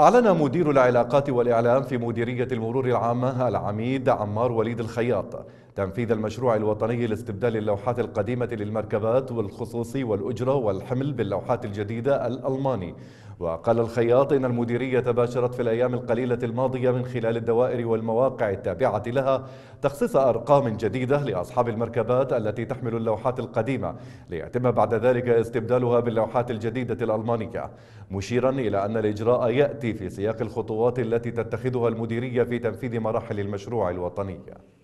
أعلن مدير العلاقات والإعلام في مديرية المرور العامة العميد عمار وليد الخياط تنفيذ المشروع الوطني لاستبدال اللوحات القديمة للمركبات والخصوصي والأجرة والحمل باللوحات الجديدة الألماني وقال الخياط إن المديرية باشرت في الأيام القليلة الماضية من خلال الدوائر والمواقع التابعة لها تخصيص أرقام جديدة لأصحاب المركبات التي تحمل اللوحات القديمة ليتم بعد ذلك استبدالها باللوحات الجديدة الألمانية مشيرا إلى أن الإجراء يأتي في سياق الخطوات التي تتخذها المديرية في تنفيذ مراحل المشروع الوطني